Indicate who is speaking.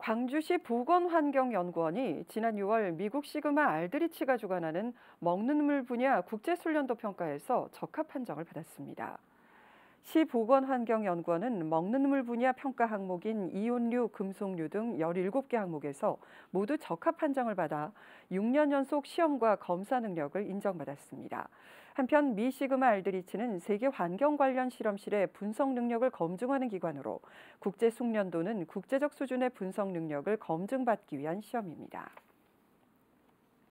Speaker 1: 광주시 보건환경연구원이 지난 6월 미국 시그마 알드리치가 주관하는 먹는 물 분야 국제훈련도 평가에서 적합 판정을 받았습니다. 시보건환경연구원은 먹는 물 분야 평가 항목인 이온류, 금속류 등 17개 항목에서 모두 적합 판정을 받아 6년 연속 시험과 검사 능력을 인정받았습니다. 한편 미시그마 알드리치는 세계 환경 관련 실험실의 분석 능력을 검증하는 기관으로 국제 숙련도는 국제적 수준의 분석 능력을 검증받기 위한 시험입니다.